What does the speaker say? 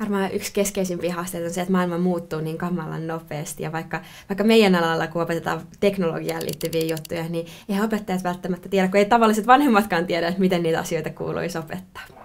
varmaan yksi keskeisimpiä haasteita on se, että maailma muuttuu niin kamalan nopeasti. Ja vaikka, vaikka meidän alalla, kun opetetaan teknologiaan liittyviä juttuja, niin eihän opettajat välttämättä tiedä, kun ei tavalliset vanhemmatkaan tiedä, että miten niitä asioita kuuluisi opettaa.